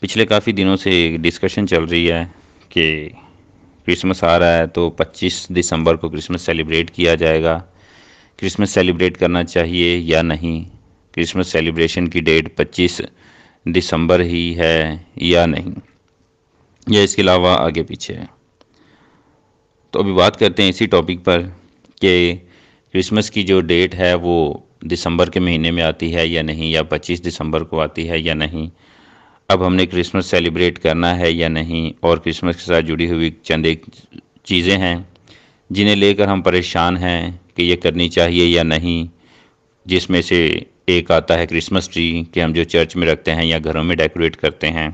पिछले काफ़ी दिनों से डिस्कशन चल रही है कि क्रिसमस आ रहा है तो 25 दिसंबर को क्रिसमस सेलिब्रेट किया जाएगा क्रिसमस सेलिब्रेट करना चाहिए या नहीं क्रिसमस सेलिब्रेशन की डेट 25 दिसंबर ही है या नहीं या इसके अलावा आगे पीछे है तो अभी बात करते हैं इसी टॉपिक पर कि क्रिसमस की जो डेट है वो दिसंबर के महीने में आती है या नहीं या 25 दिसंबर को आती है या नहीं अब हमने क्रिसमस सेलिब्रेट करना है या नहीं और क्रिसमस के साथ जुड़ी हुई चंद एक चीज़ें हैं जिन्हें लेकर हम परेशान हैं कि ये करनी चाहिए या नहीं जिसमें से एक आता है क्रिसमस ट्री कि हम जो चर्च में रखते हैं या घरों में डेकोरेट करते हैं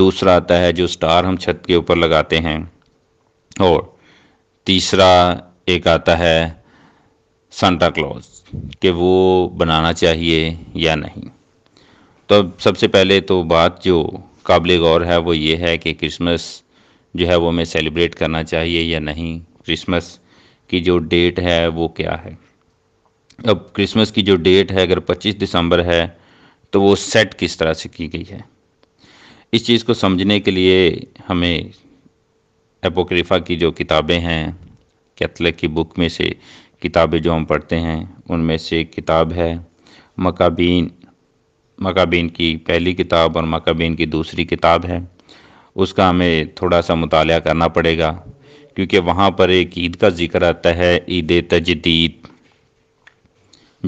दूसरा आता है जो स्टार हम छत के ऊपर लगाते हैं और तीसरा एक आता है सांता क्लॉज कि वो बनाना चाहिए या नहीं तो सबसे पहले तो बात जो काबिल गौर है वो ये है कि क्रिसमस जो है वो हमें सेलिब्रेट करना चाहिए या नहीं क्रिसमस की जो डेट है वो क्या है अब क्रिसमस की जो डेट है अगर 25 दिसंबर है तो वो सेट किस तरह से की गई है इस चीज़ को समझने के लिए हमें एपोक्रीफा की जो किताबें हैं कैथलिक की बुक में से किताबें जो हम पढ़ते हैं उनमें से एक किताब है मकाबीन मकाबीन की पहली किताब और मकाबीन की दूसरी किताब है उसका हमें थोड़ा सा मुताल करना पड़ेगा क्योंकि वहाँ पर एक ईद का जिक्र आता है ईद तजदीद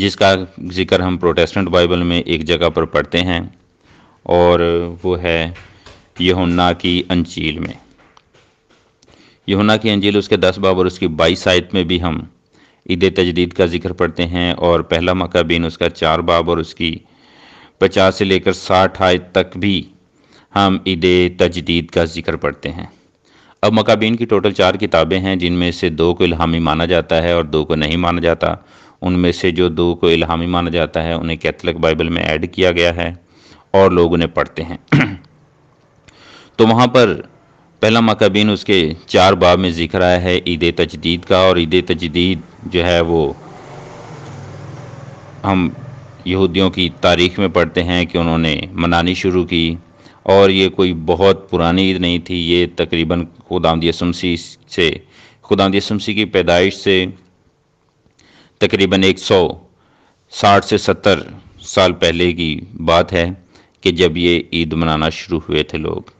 जिसका जिक्र हम प्रोटेस्टेंट बाइबल में एक जगह पर पढ़ते हैं और वो है यहुन्ना की अंजील में यहुना की अंजील उसके दस बाब और उसकी बाईस आयत में भी हम ईद तजदीद का जिक्र पढ़ते हैं और पहला मकाबीन उसका चार बाब और उसकी पचास से लेकर साठ आय तक भी हम ईद तजदीद का जिक्र पढ़ते हैं अब मकाबीन की टोटल चार किताबें हैं जिनमें से दो को इल्हामी माना जाता है और दो को नहीं माना जाता उनमें से जो दो को इल्हामी माना जाता है उन्हें कैथलिक बाइबल में ऐड किया गया है और लोग उन्हें पढ़ते हैं तो वहाँ पर पहला मकाबीन उसके चार बाब में जिक्र आया है ईद तजदीद का और ईद तजदीद जो है वो हम यहूदियों की तारीख में पढ़ते हैं कि उन्होंने मनानी शुरू की और ये कोई बहुत पुरानी ईद नहीं थी ये तकरीबन खुदाम यसुमसी से खुदाम यसुमसी की पैदाइश से तकरीबन एक सौ साठ से सत्तर साल पहले की बात है कि जब ये ईद मनाना शुरू हुए थे लोग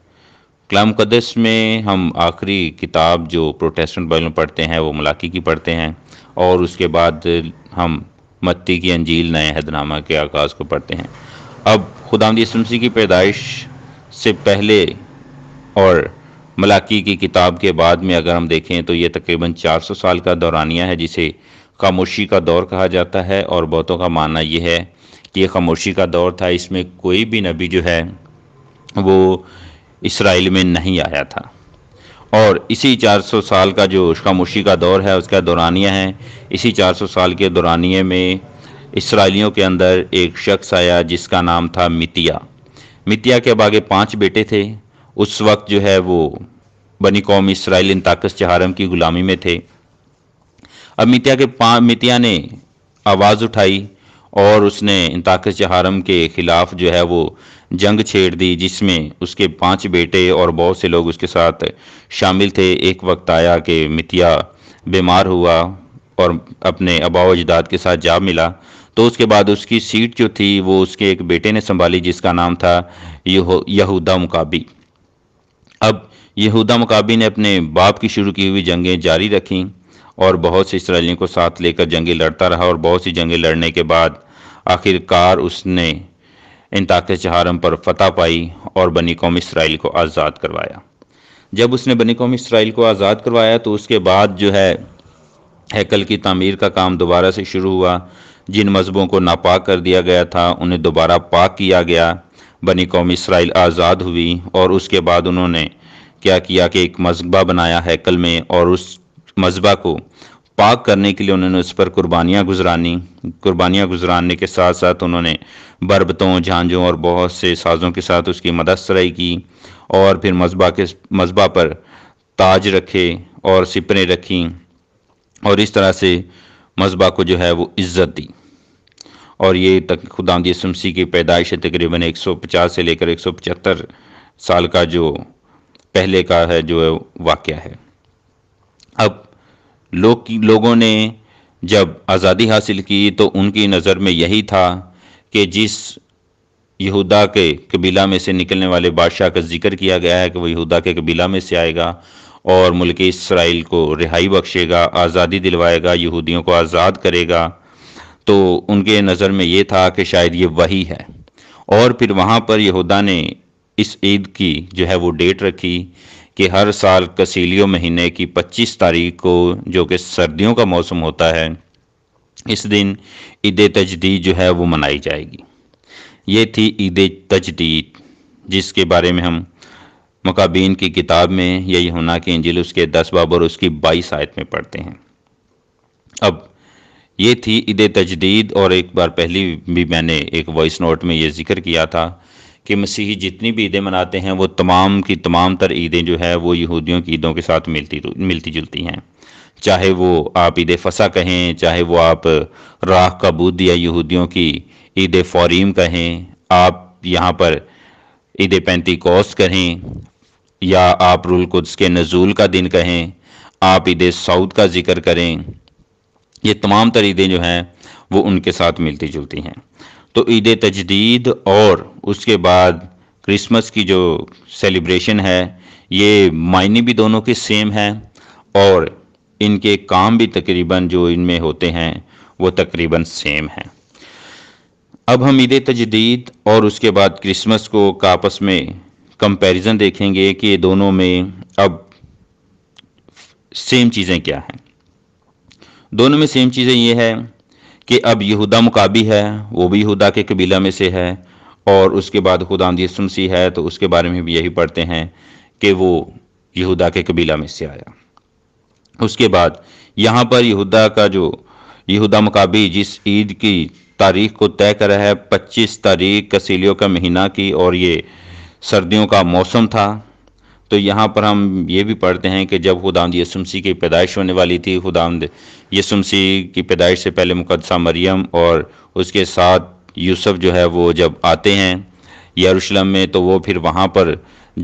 कलाम कदस में हम आखिरी किताब जो प्रोटेस्टेंट बाइबल पढ़ते हैं वो मलाकी की पढ़ते हैं और उसके बाद हम मत्ती की अंजील नए हदनामा के आगाज़ को पढ़ते हैं अब खुदाम इसमसी की पैदाइश से पहले और मलाकी की किताब के बाद में अगर हम देखें तो ये तकरीबन 400 साल का दौरानिया है जिसे खामोशी का दौर कहा जाता है और बहुतों का मानना यह है कि यह खामोशी का दौर था इसमें कोई भी नबी जो है वो इसराइल में नहीं आया था और इसी 400 साल का जो शामोशी का दौर है उसका दौरानिया है इसी 400 साल के दौरानिए में इसराइलियों के अंदर एक शख्स आया जिसका नाम था मितिया मितिया के बागे पांच बेटे थे उस वक्त जो है वो बनी कौम इसराइल इन ताकस चहारम की ग़ुलामी में थे अब मितिया के पा मितिया ने आवाज़ उठाई और उसने इंताकस चहारम के ख़िलाफ़ जो है वो जंग छेड़ दी जिसमें उसके पांच बेटे और बहुत से लोग उसके साथ शामिल थे एक वक्त आया कि मितिया बीमार हुआ और अपने अबाव अजदाद के साथ जा मिला तो उसके बाद उसकी सीट जो थी वो उसके एक बेटे ने संभाली जिसका नाम था यहूदा मुकाबी अब यहूदा मुकाबी ने अपने बाप की शुरू की हुई जंगें जारी रखी और बहुत से इसराइलियों को साथ लेकर जंगें लड़ता रहा और बहुत सी जंगें लड़ने के बाद आखिरकार उसने इन ताकत चहारम पर फतह पाई और बनी कौम इसराइल को आज़ाद करवाया जब उसने बनी कौम इसराइल को आज़ाद करवाया तो उसके बाद जो है हैकल की तमीर का काम दोबारा से शुरू हुआ जिन मजहबों को नापाक कर दिया गया था उन्हें दोबारा पाक किया गया बनी कौम इसराइल आज़ाद हुई और उसके बाद उन्होंने क्या किया कि एक मजबा बनाया हैकल में और उस मजबा को पाक करने के लिए उन्होंने उस पर कुर्बानियाँ गुजरानी कुर्बानियाँ गुजरानने के साथ साथ उन्होंने बरबतों झांझों और बहुत से साजों के साथ उसकी मदद सराई की और फिर मजबा के मजबा पर ताज रखे और सिपरें रखी और इस तरह से मजबा को जो है वो इज़्ज़त दी और ये तक खुदामदी शमसी की पैदाइश है तकरीबन 150 से लेकर 175 साल का जो पहले का है जो वाक़ है अब लोग की लोगों ने जब आज़ादी हासिल की तो उनकी नज़र में यही था कि जिस यहूदा के कबीला में से निकलने वाले बादशाह का जिक्र किया गया है कि वह यहूदा के कबीला में से आएगा और मुल्क इसराइल को रिहाई बख्शेगा आज़ादी दिलवाएगा यहूदियों को आज़ाद करेगा तो उनके नज़र में ये था कि शायद ये वही है और फिर वहाँ पर यहूदा ने इस ईद की जो है वो डेट रखी कि हर साल कसीलियो महीने की 25 तारीख को जो कि सर्दियों का मौसम होता है इस दिन ईद तजदीद जो है वो मनाई जाएगी ये थी ईद तजदीद जिसके बारे में हम मकाबीन की किताब में या होना की इंजिल उसके दस बाब और उसकी बाईस आयत में पढ़ते हैं अब ये थी ईद तजदीद और एक बार पहली भी मैंने एक वॉइस नोट में ये जिक्र किया था कि मसीही जितनी भी ईदें मनाते हैं वो तमाम की तमाम तर ईदें जो है वो यहूदियों की ईदों के साथ मिलती मिलती जुलती हैं चाहे वो आप ईद फसा कहें चाहे वो आप राह का बुद्ध या यहूदियों की ईद फौरीम कहें आप यहाँ पर ईद पैंती कोस कहें या आप रुल कुद्स के नजूल का दिन कहें आप ईद सऊद का जिक्र करें ये तमाम तर ईदें जो हैं वो उनके साथ मिलती जुलती हैं तो ईद तजदीद और उसके बाद क्रिसमस की जो सेलिब्रेशन है ये मायने भी दोनों के सेम हैं और इनके काम भी तकरीबन जो इनमें होते हैं वो तकरीबन सेम हैं अब हम ईद तजदीद और उसके बाद क्रिसमस को कापस आपस में कंपैरिजन देखेंगे कि दोनों में अब सेम चीज़ें क्या हैं दोनों में सेम चीज़ें ये हैं कि अब यहूदा मुकाबी है वो भी यहूदा के कबीला में से है और उसके बाद खुदा यसुमसी है तो उसके बारे में भी यही पढ़ते हैं कि वो यहूदा के कबीला में से आया उसके बाद यहाँ पर यहूदा का जो यहूदा मुकाबी जिस ईद की तारीख को तय करा है 25 तारीख कसीलियों का महीना की और ये सर्दियों का मौसम था तो यहाँ पर हम ये भी पढ़ते हैं कि जब खुदांद यसुमसी की पैदाइश होने वाली थी खुदांद यसुमसी की पैदाइश से पहले मुकदसा मरियम और उसके साथ यूसुफ जो है वो जब आते हैं यरूशलेम में तो वो फिर वहाँ पर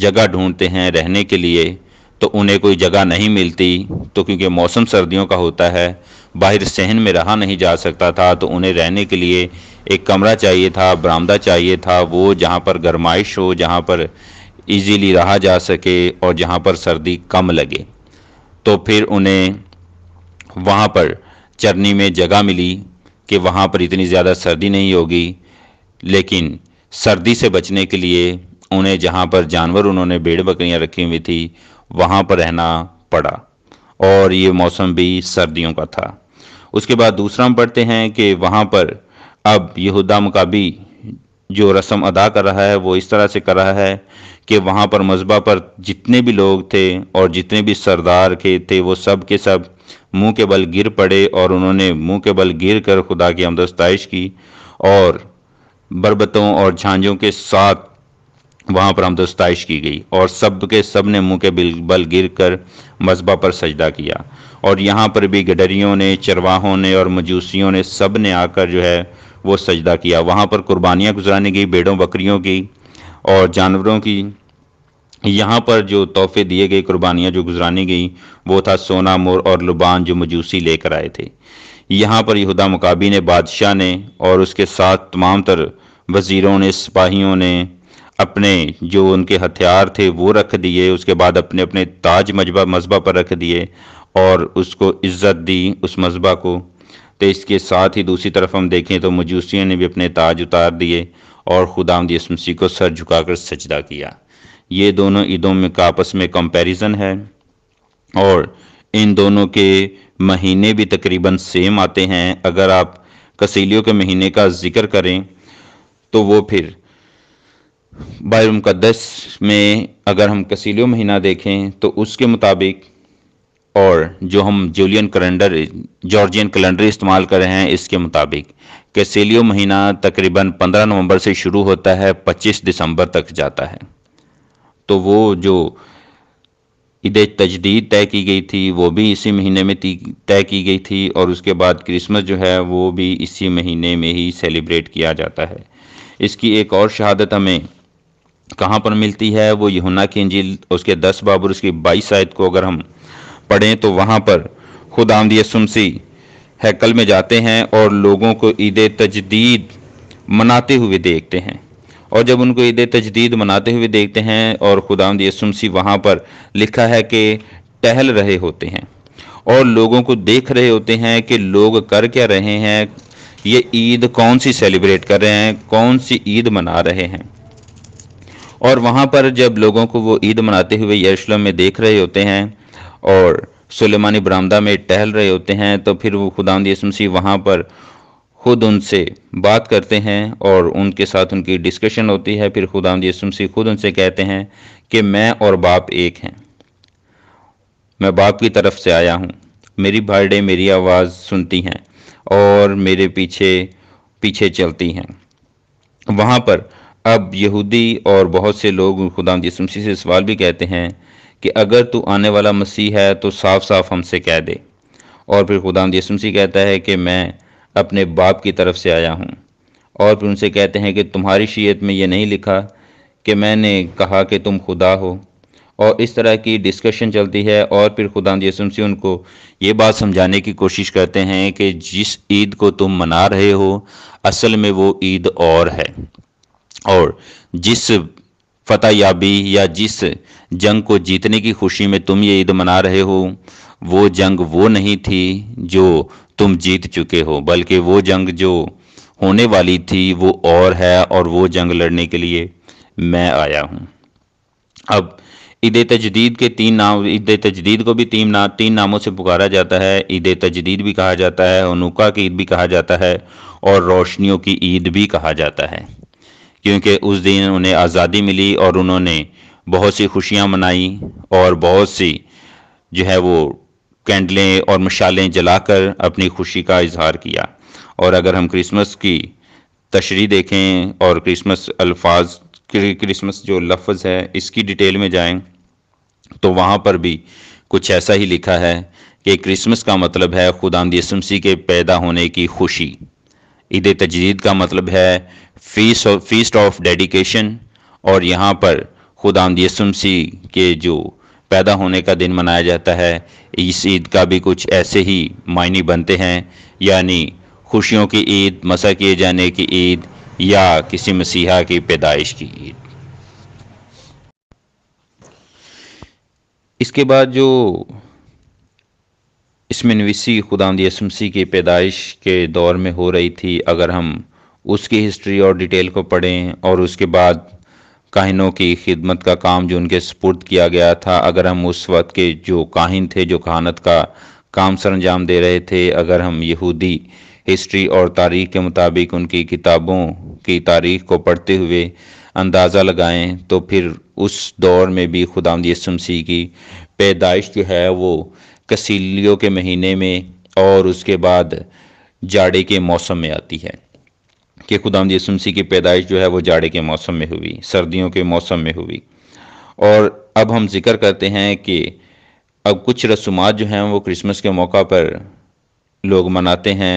जगह ढूंढते हैं रहने के लिए तो उन्हें कोई जगह नहीं मिलती तो क्योंकि मौसम सर्दियों का होता है बाहर सहन में रहा नहीं जा सकता था तो उन्हें रहने के लिए एक कमरा चाहिए था बरामदा चाहिए था वो जहाँ पर गरमाइश हो जहाँ पर इजीली रहा जा सके और जहाँ पर सर्दी कम लगे तो फिर उन्हें वहाँ पर चरनी में जगह मिली कि वहाँ पर इतनी ज़्यादा सर्दी नहीं होगी लेकिन सर्दी से बचने के लिए उन्हें जहाँ पर जानवर उन्होंने भेड़ बकरियाँ रखी हुई थी वहाँ पर रहना पड़ा और ये मौसम भी सर्दियों का था उसके बाद दूसरा हम पढ़ते हैं कि वहाँ पर अब यहूदा मकाबी जो रस्म अदा कर रहा है वो इस तरह से कर रहा है कि वहाँ पर मजबा पर जितने भी लोग थे और जितने भी सरदार के थे वो सब के सब मुंह के बल गिर पड़े और उन्होंने मुंह के बल गिर कर खुदा की हमदस्ताइश की और बरबतों और झांझों के साथ वहाँ पर हमदस्ताइश की गई और सब के सब ने मुँह के बिल बल गिर कर मजबा पर सजदा किया और यहाँ पर भी गडरियों ने चरवाहों ने और मजूसियों ने सब ने आकर जो है वो सजदा किया वहाँ पर कुर्बानियाँ गुजरानी गई भेड़ों बकरियों की और जानवरों की यहाँ पर जो तोहफे दिए गए कुर्बानियाँ जो गुजरानी गई वो था सोना मोर और लुबान जो मजूसी लेकर आए थे यहाँ पर यहूदा मकाबी ने बादशाह ने और उसके साथ तमाम तर वज़ीरों ने सिपाहियों ने अपने जो उनके हथियार थे वो रख दिए उसके बाद अपने अपने ताज मजबा मजबा पर रख दिए और उसको इज़्ज़त दी उस मजबा को तो इसके साथ ही दूसरी तरफ हम देखें तो मजूसियों ने भी अपने ताज उतार दिए और ख़ुदा यसमसी को सर झुकाकर सजदा किया ये दोनों ईदों में आपस में कंपैरिजन है और इन दोनों के महीने भी तकरीबन सेम आते हैं अगर आप कसीलियों के महीने का जिक्र करें तो वो फिर बायरमकदस में अगर हम कसीलियों महीना देखें तो उसके मुताबिक और जो हम जूलियन कैलेंडर जॉर्जियन कैलेंडर इस्तेमाल कर रहे हैं इसके मुताबिक कैसेलियो महीना तकरीबन 15 नवंबर से शुरू होता है 25 दिसंबर तक जाता है तो वो जो ईद तजदीद तय की गई थी वो भी इसी महीने में तय की गई थी और उसके बाद क्रिसमस जो है वो भी इसी महीने में ही सेलिब्रेट किया जाता है इसकी एक और शहादत हमें कहाँ पर मिलती है वो यहुना की अंजील उसके दस बाबर उसकी बाईस आयत को अगर हम पढ़ें तो वहाँ पर खुद आमदी सुमसी हैकल में जाते हैं और लोगों को ईद तजदीद मनाते हुए देखते हैं और जब उनको ईद तजदीद मनाते हुए देखते हैं और खुदाम यसुमसी वहाँ पर लिखा है कि टहल रहे होते हैं और लोगों को देख रहे होते हैं कि लोग कर क्या रहे हैं ये ईद कौन सी सेलिब्रेट कर रहे हैं कौन सी ईद मना रहे हैं और वहाँ पर जब लोगों को वो ईद मनाते हुए यरूशलेम में देख रहे होते हैं और सुलेमानी बरामदा में टहल रहे होते हैं तो फिर वो खुदा यसमसी वहाँ पर खुद उनसे बात करते हैं और उनके साथ उनकी डिस्कशन होती है फिर खुदा यसमसी खुद उनसे कहते हैं कि मैं और बाप एक हैं मैं बाप की तरफ से आया हूँ मेरी बर्डे मेरी आवाज़ सुनती हैं और मेरे पीछे पीछे चलती हैं वहाँ पर अब यहूदी और बहुत से लोग खुदा यसमसी से सवाल भी कहते हैं कि अगर तू आने वाला मसीह है तो साफ साफ हमसे कह दे और फिर खुदाम यसुम सी कहता है कि मैं अपने बाप की तरफ से आया हूँ और फिर उनसे कहते हैं कि तुम्हारी शीयत में ये नहीं लिखा कि मैंने कहा कि तुम खुदा हो और इस तरह की डिस्कशन चलती है और फिर खुदा यसुम से उनको ये बात समझाने की कोशिश करते हैं कि जिस ईद को तुम मना रहे हो असल में वो ईद और है और जिस फतेह याबी या जिस जंग को जीतने की खुशी में तुम ये ईद मना रहे हो वो जंग वो नहीं थी जो तुम जीत चुके हो बल्कि वो जंग जो होने वाली थी वो और है और वो जंग लड़ने के लिए मैं आया हूँ अब ईद तजदीद के तीन नाम ईद तजदीद को भी तीन नाम तीन नामों से पुकारा जाता है ईद तजदीद भी कहा जाता है अनुका की ईद भी कहा जाता है और रोशनियों की ईद भी कहा जाता है क्योंकि उस दिन उन्हें आज़ादी मिली और उन्होंने बहुत सी खुशियाँ मनाई और बहुत सी जो है वो कैंडलें और मशालें जलाकर अपनी खुशी का इजहार किया और अगर हम क्रिसमस की तशरी देखें और क्रिसमस अल्फाज क्रिसमस जो लफ्ज़ है इसकी डिटेल में जाएं तो वहाँ पर भी कुछ ऐसा ही लिखा है कि क्रिसमस का मतलब है खुदामद के पैदा होने की खुशी ईद तजदीद का मतलब है फीस फीस्ट ऑफ डेडिकेशन और यहाँ पर खुदाम यसुमसी के जो पैदा होने का दिन मनाया जाता है इस ईद का भी कुछ ऐसे ही मायने बनते हैं यानी खुशियों की ईद मसा किए जाने की ईद या किसी मसीहा की पैदाइश की ईद इसके बाद जो इसमें नवीसी खुदाम यसुमसी की पैदाइश के दौर में हो रही थी अगर हम उसकी हिस्ट्री और डिटेल को पढ़ें और उसके बाद काहिनों की खिदमत का काम जो उनके सपुर्द किया गया था अगर हम उस वक्त के जो काहिन थे जो कहानत का काम सर अंजाम दे रहे थे अगर हम यहूदी हिस्ट्री और तारीख के मुताबिक उनकी किताबों की तारीख को पढ़ते हुए अंदाज़ा लगाएं तो फिर उस दौर में भी खुदाम यसुमसी की पैदाइश जो है वो कसीलियों के महीने में और उसके बाद जाड़े के मौसम में आती है कि खुदाम यसुमसी की पैदाइश जो है वो जाड़े के मौसम में हुई सर्दियों के मौसम में हुई और अब हम जिक्र करते हैं कि अब कुछ रसूमात जो हैं वो क्रिसमस के मौका पर लोग मनाते हैं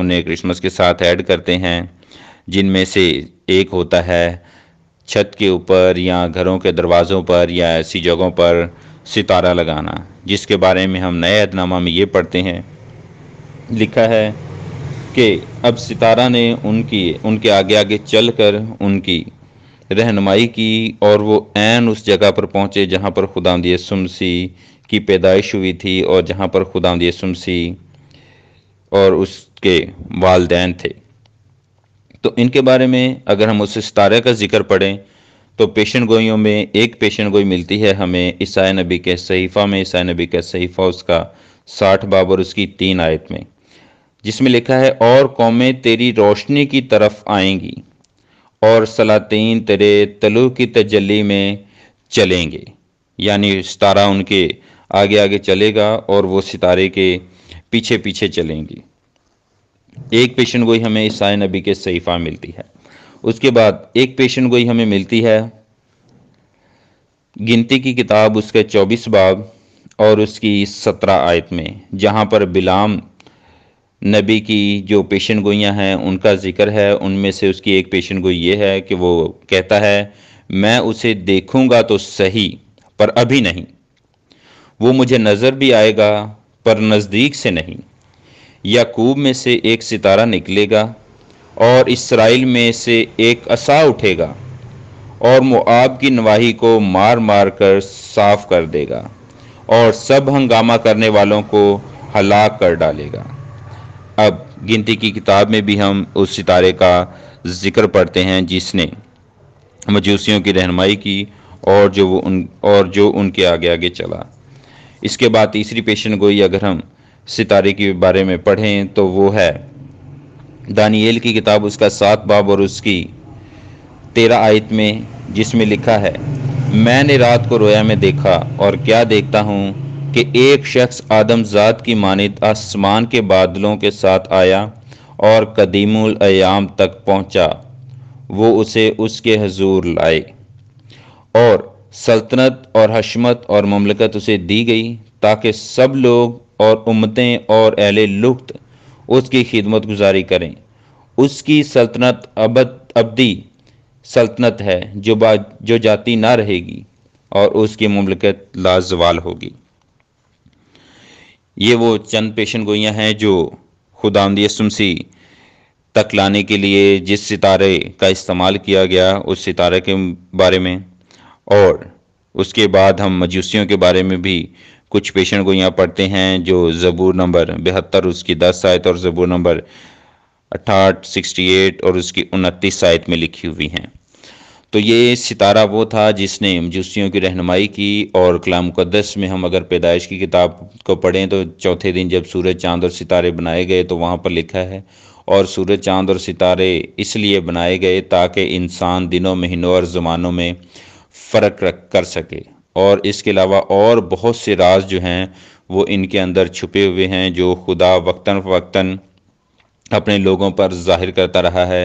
उन्हें क्रिसमस के साथ ऐड करते हैं जिनमें से एक होता है छत के ऊपर या घरों के दरवाज़ों पर या ऐसी जगहों पर सितारा लगाना जिसके बारे में हम नए अहदनामा में ये पढ़ते हैं लिखा है के अब सितारा ने उनकी उनके आगे आगे चलकर उनकी रहनुमाई की और वो एन उस जगह पर पहुंचे जहाँ पर खुदाम सुमसी की पैदाइश हुई थी और जहाँ पर खुदाम सुमसी और उसके वालदेन थे तो इनके बारे में अगर हम उस सितारे का जिक्र पढ़ें तो पेशन गोइयों में एक पेशन गोई मिलती है हमें ईसा नबी के सहीफ़ा में ईसा नबी का सहीफ़ा उसका साठ बाब और उसकी तीन आयत में जिसमें लिखा है और कौमें तेरी रोशनी की तरफ आएंगी और सलातीन तेरे तलु की तजली में चलेंगे यानी सितारा उनके आगे आगे चलेगा और वो सितारे के पीछे पीछे चलेंगी एक पेशन गोई हमें ईसा नबी के सहीफा मिलती है उसके बाद एक पेशन गोई हमें मिलती है गिनती की किताब उसके चौबीस बाब और उसकी सत्रह आयत में जहां पर बिलाम नबी की जो पेशन गोइयाँ हैं उनका जिक्र है उनमें से उसकी एक पेशन गोई ये है कि वो कहता है मैं उसे देखूँगा तो सही पर अभी नहीं वो मुझे नज़र भी आएगा पर नज़दीक से नहीं याकूब में से एक सितारा निकलेगा और इसराइल में से एक असा उठेगा और मुआब की नवाही को मार मार कर साफ कर देगा और सब हंगामा करने वालों को हलाक कर डालेगा अब गिनती की किताब में भी हम उस सितारे का जिक्र पढ़ते हैं जिसने मजूसियों की रहनमाई की और जो वो उन और जो उनके आगे आगे चला इसके बाद तीसरी पेशन गोई अगर हम सितारे के बारे में पढ़ें तो वो है दानियल की किताब उसका सात बाब और उसकी तेरह आयत में जिसमें लिखा है मैंने रात को रोया में देखा और क्या देखता हूँ कि एक शख्स आदमजात की मानद आसमान के बादलों के साथ आया और कदीमयाम तक पहुंचा वो उसे उसके हजूर लाए और सल्तनत और हशमत और ममलकत उसे दी गई ताकि सब लोग और उम्मतें और अहल लुफ्त उसकी खिदमत गुजारी करें उसकी सल्तनत अब अबदी सल्तनत है जो बा जो जाती ना रहेगी और उसकी ममलकत लाजवाल होगी ये वो चंद पेशन गोइयाँ हैं जो खुदामदी यसुमसी तक लाने के लिए जिस सितारे का इस्तेमाल किया गया उस सितारे के बारे में और उसके बाद हम मजूसियों के बारे में भी कुछ पेशन गोइयाँ पढ़ते हैं जो ज़बूर नंबर बहत्तर उसकी दस आयत और ज़बूर नंबर अठाहठ सिक्सटी एट और उसकी उनतीस साइट में लिखी हुई हैं तो ये सितारा वो था जिसने मजूसियों की रहनमाई की और कला मुकदस में हम अगर पैदाइश की किताब को पढ़ें तो चौथे दिन जब सूरज चांद और सितारे बनाए गए तो वहाँ पर लिखा है और सूरज चांद और सितारे इसलिए बनाए गए ताकि इंसान दिनों महीनों और ज़मानों में फ़र्क रख कर सके और इसके अलावा और बहुत से राज जो हैं वो इनके अंदर छुपे हुए हैं जो खुदा वक्ता वक्ता अपने लोगों पर जाहिर करता रहा है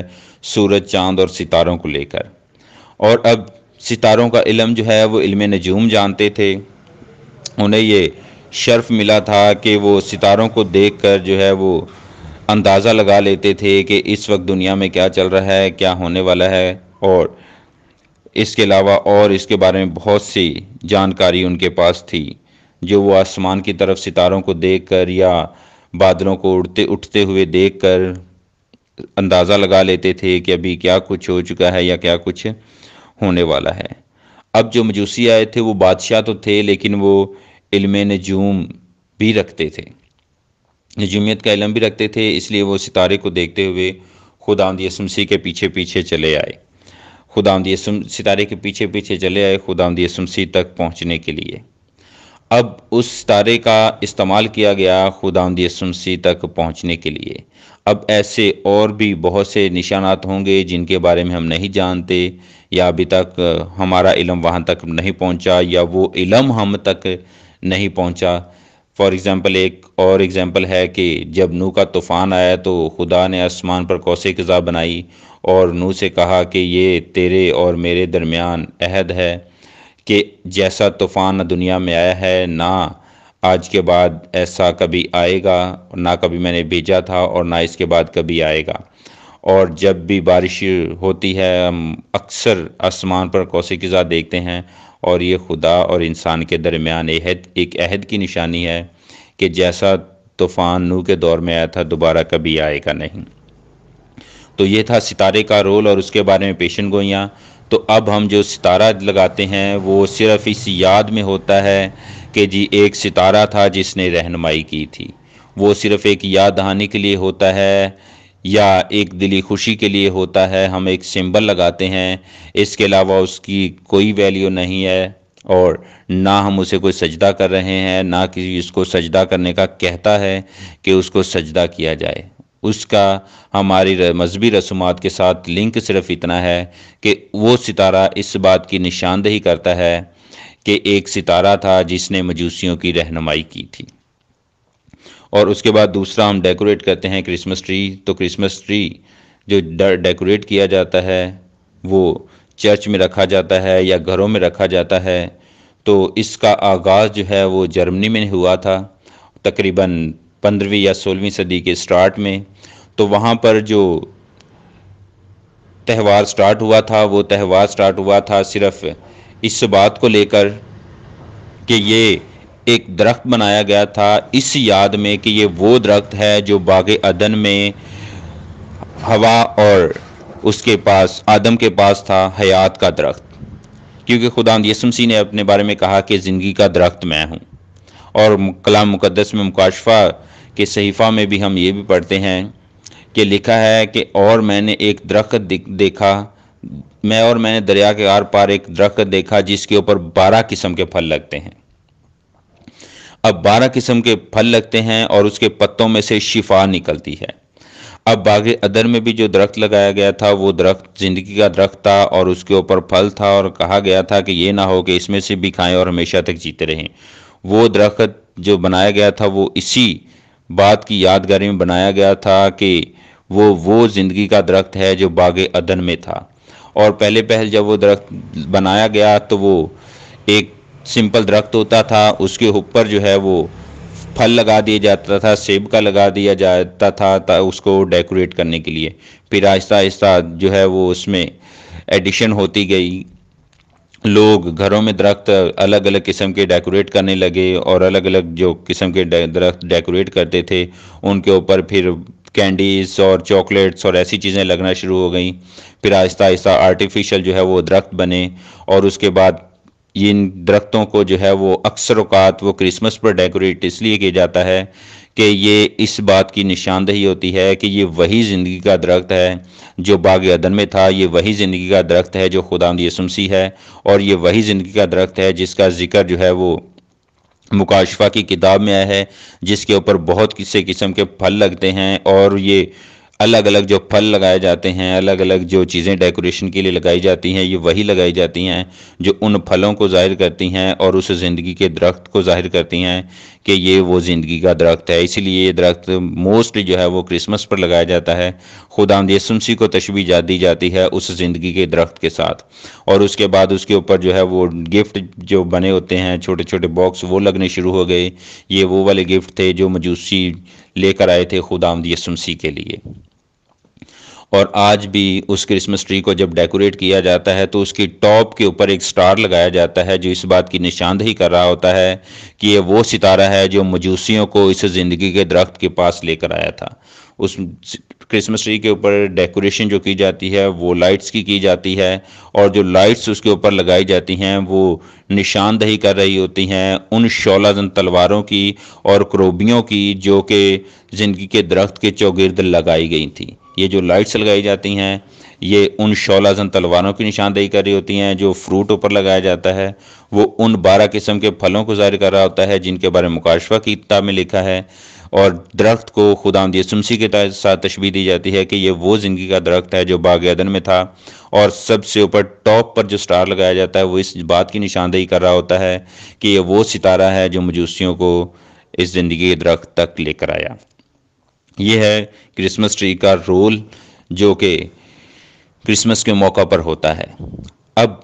सूरज चांद और सितारों को लेकर और अब सितारों का इलम जो है वो इल्म नजूम जानते थे उन्हें ये शर्फ मिला था कि वो सितारों को देख कर जो है वो अंदाज़ा लगा लेते थे कि इस वक्त दुनिया में क्या चल रहा है क्या होने वाला है और इसके अलावा और इसके बारे में बहुत सी जानकारी उनके पास थी जो वो आसमान की तरफ सितारों को देख कर या बादलों को उड़ते उठते हुए देख कर अंदाज़ा लगा लेते थे कि अभी क्या कुछ हो चुका है या क्या कुछ होने वाला है अब जो मजूसी आए थे वो बादशाह तो थे लेकिन वो इल्म नजूम भी रखते थे नजूमियत का इलम भी रखते थे इसलिए वो सितारे को देखते हुए खुदामद यसमसी के पीछे पीछे चले आए खुदामद यसम सितारे के पीछे पीछे चले आए खुदामद यसमसी तक पहुँचने के लिए अब उस सितारे का इस्तेमाल किया गया खुदामद यसमसी तक पहुँचने के लिए अब ऐसे और भी बहुत से निशानात होंगे जिनके बारे में हम नहीं जानते या अभी तक हमारा इलम वहाँ तक नहीं पहुँचा या वो इलम हम तक नहीं पहुँचा फॉर एग्ज़ाम्पल एक और एग्ज़ाम्पल है कि जब नू का तूफ़ान आया तो खुदा ने आसमान पर कौसे कज़ा बनाई और नू से कहा कि ये तेरे और मेरे दरमियान अहद है कि जैसा तूफ़ान दुनिया में आया है ना आज के बाद ऐसा कभी आएगा ना कभी मैंने भेजा था और ना इसके बाद कभी आएगा और जब भी बारिश होती है हम अक्सर आसमान पर कौसे किजा देखते हैं और ये खुदा और इंसान के दरमियान एहद एक अहद की निशानी है कि जैसा तूफ़ान नू के दौर में आया था दोबारा कभी आएगा नहीं तो ये था सितारे का रोल और उसके बारे में पेशन गोइयाँ तो अब हम जो सितारा लगाते हैं वो सिर्फ़ इस याद में होता है के जी एक सितारा था जिसने रहनुमाई की थी वो सिर्फ़ एक याद दहानी के लिए होता है या एक दिली खुशी के लिए होता है हम एक सिंबल लगाते हैं इसके अलावा उसकी कोई वैल्यू नहीं है और ना हम उसे कोई सजदा कर रहे हैं ना किसी इसको सजदा करने का कहता है कि उसको सजदा किया जाए उसका हमारी मजहबी रसूमात के साथ लिंक सिर्फ इतना है कि वो सितारा इस बात की निशानदेही करता है कि एक सितारा था जिसने मजूसियों की रहनुमाई की थी और उसके बाद दूसरा हम डेकोरेट करते हैं क्रिसमस ट्री तो क्रिसमस ट्री जो डेकोरेट किया जाता है वो चर्च में रखा जाता है या घरों में रखा जाता है तो इसका आगाज़ जो है वो जर्मनी में हुआ था तकरीबन पंद्रहवीं या सोलहवीं सदी के स्टार्ट में तो वहाँ पर जो त्यौहार स्टार्ट हुआ था वो त्यौहार स्टार्ट हुआ था सिर्फ़ इस बात को लेकर कि ये एक दरख्त बनाया गया था इस याद में कि ये वो दरख्त है जो बाग अदन में हवा और उसके पास आदम के पास था हयात का दरख्त क्योंकि खुदा यसमसी ने अपने बारे में कहा कि ज़िंदगी का दरख्त मैं हूँ और कलाम मुकदस में मुकाशफा के सहीफ़ा में भी हम ये भी पढ़ते हैं कि लिखा है कि और मैंने एक दरख्त देखा मैं और मैंने दरिया के आर पार एक दरख्त देखा जिसके ऊपर बारह किस्म के फल लगते हैं अब बारह किस्म के फल लगते हैं और उसके पत्तों में से शिफा निकलती है अब बाग अदर में भी जो दरख्त लगाया गया था वो दरख्त ज़िंदगी का दरख्त था और उसके ऊपर फल था और कहा गया था कि ये ना हो कि इसमें से भी खाएं और हमेशा तक जीते रहें वो दरख्त जो बनाया गया था वो इसी बात की यादगारी में बनाया गया था कि वो वो ज़िंदगी का दरख्त है जो बाग अदन में था और पहले पहल जब वो दरख्त बनाया गया तो वो एक सिंपल दरख्त होता था उसके ऊपर जो है वो फल लगा दिया जाता था सेब का लगा दिया जाता था, ता उसको डेकोरेट करने के लिए फिर आहिस्ता आहिस्ता जो है वो उसमें एडिशन होती गई लोग घरों में दरख्त अलग अलग किस्म के डेकोरेट करने लगे और अलग अलग जो किस्म के दरख्त डेकोरेट करते थे उनके ऊपर फिर कैंडीज़ और चॉकलेट्स और ऐसी चीज़ें लगना शुरू हो गई फिर आहिस्ता आहिस्ता आर्टिफिशियल जो है वो दरख्त बने और उसके बाद इन दरख्तों को जो है वो अक्सर अवकात तो वो क्रिसमस पर डेकोरेट इसलिए किया जाता है कि ये इस बात की निशानदेही होती है कि ये वही ज़िंदगी का दरख्त है जो बाग अदन में था ये वही ज़िंदगी का दरख्त है जो खुदा यसुमसी है और ये वही ज़िंदगी का दरख्त है जिसका ज़िक्र जो है वो मुकाशफा की किताब में आया है जिसके ऊपर बहुत किस्से किस्म के फल लगते हैं और ये अलग अलग जो फल लगाए जाते हैं अलग अलग जो चीज़ें डेकोरेशन के लिए लगाई जाती हैं ये वही लगाई जाती हैं जो उन फलों को ज़ाहिर करती हैं और उस ज़िंदगी के दरख्त को ज़ाहिर करती हैं कि ये वो ज़िंदगी का दरख्त है इसीलिए ये दरख्त मोस्टली जो है वो क्रिसमस पर लगाया जाता है खुदा यसुमसी को तशबी जा दी जाती है उस ज़िंदगी के दरख्त के साथ और उसके बाद उसके ऊपर जो है वो गिफ्ट जो बने होते हैं छोटे छोटे बॉक्स वो लगने शुरू हो गए ये वो वाले गिफ्ट थे जो मजूसी लेकर आए थे खुदाम यसुमसी के लिए और आज भी उस क्रिसमस ट्री को जब डेकोरेट किया जाता है तो उसकी टॉप के ऊपर एक स्टार लगाया जाता है जो इस बात की निशानदही कर रहा होता है कि ये वो सितारा है जो मजूसियों को इस ज़िंदगी के दरख्त के पास लेकर आया था उस क्रिसमस ट्री के ऊपर डेकोरेशन जो की जाती है वो लाइट्स की की जाती है और जो लाइट्स उसके ऊपर लगाई जाती हैं वो निशानदही कर रही होती हैं उन शोलाजन तलवारों की और क्रोबियों की जो कि ज़िंदगी के दरख्त के चौगिर्द लगाई गई थी ये जो लाइट्स लगाई जाती हैं ये उन शौलाजन तलवारों की निशानदेही कर रही होती हैं जो फ्रूट ऊपर लगाया जाता है वो उन बारह किस्म के फलों को जाहिर कर रहा होता है जिनके बारे में मुकाशवा की किताब में लिखा है और दरख्त को खुदामद यसुमसी के साथ तशबी दी जाती है कि ये वो ज़िंदगी का दरख्त है जो बाग अदन में था और सबसे ऊपर टॉप पर जो स्टार लगाया जाता है वो इस बात की निशानदेही कर रहा होता है कि ये वो सितारा है जो मजूसियों को इस ज़िंदगी के दरख्त तक लेकर आया ये है क्रिसमस ट्री का रोल जो कि क्रिसमस के मौका पर होता है अब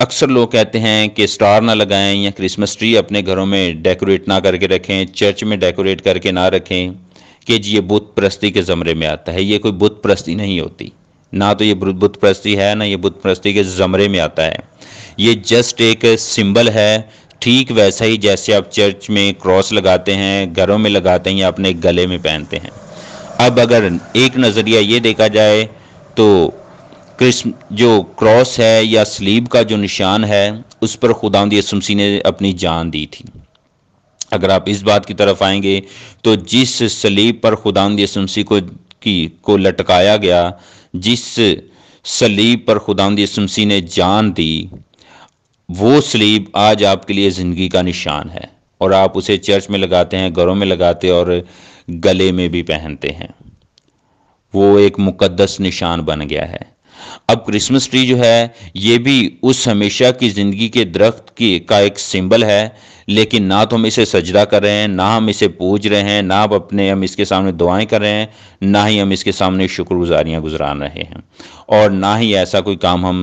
अक्सर लोग कहते हैं कि स्टार ना लगाएं या क्रिसमस ट्री अपने घरों में डेकोरेट ना करके रखें चर्च में डेकोरेट करके ना रखें कि जी ये बुत प्रस्ती के ज़मरे में आता है ये कोई बुत प्रस्ती नहीं होती ना तो ये बुत प्रस्ती है ना ये बुत प्रस्ती के ज़मरे में आता है ये जस्ट एक सिंबल है ठीक वैसा ही जैसे आप चर्च में क्रॉस लगाते हैं घरों में लगाते हैं या अपने गले में पहनते हैं अब अगर एक नज़रिया ये देखा जाए तो क्रिस्म जो क्रॉस है या स्लीब का जो निशान है उस पर खुदा यसुमसी ने अपनी जान दी थी अगर आप इस बात की तरफ आएंगे तो जिस सलीब पर खुदा यसुमसी को की को लटकाया गया जिस सलीब पर खुदा यसुमसी ने जान दी वो स्लीब आज आपके लिए ज़िंदगी का निशान है और आप उसे चर्च में लगाते हैं घरों में लगाते हैं और गले में भी पहनते हैं वो एक मुकद्दस निशान बन गया है अब क्रिसमस ट्री जो है ये भी उस हमेशा की ज़िंदगी के दरख्त की का एक सिंबल है लेकिन ना तो हम इसे सजदा कर रहे हैं ना हम इसे पूज रहे हैं ना हम अपने हम इसके सामने दुआएं कर रहे हैं ना ही हम इसके सामने शुक्रगुजारियां गुजरान रहे हैं और ना ही ऐसा कोई काम हम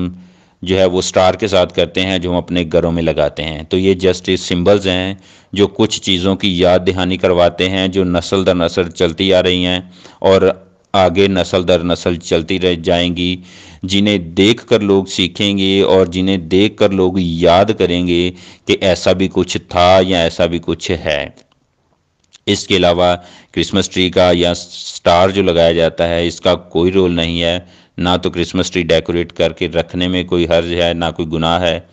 जो है वो स्टार के साथ करते हैं जो हम अपने घरों में लगाते हैं तो ये जस्टिस सिंबल्स हैं जो कुछ चीज़ों की याद दहानी करवाते हैं जो नस्ल दर नस्ल चलती आ रही हैं और आगे नस्ल दर नस्ल चलती रह जाएंगी जिन्हें देख कर लोग सीखेंगे और जिन्हें देख कर लोग याद करेंगे कि ऐसा भी कुछ था या ऐसा भी कुछ है इसके अलावा क्रिसमस ट्री का या स्टार जो लगाया जाता है इसका कोई रोल नहीं है ना तो क्रिसमस ट्री डेकोरेट करके रखने में कोई हर्ज है ना कोई गुनाह है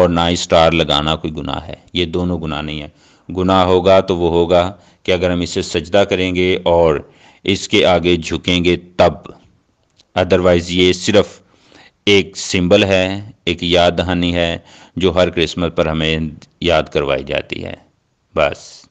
और ना ही स्टार लगाना कोई गुनाह है ये दोनों गुनाह नहीं है गुनाह होगा तो वो होगा कि अगर हम इसे सजदा करेंगे और इसके आगे झुकेंगे तब अदरवाइज़ ये सिर्फ़ एक सिंबल है एक याद दहानी है जो हर क्रिसमस पर हमें याद करवाई जाती है बस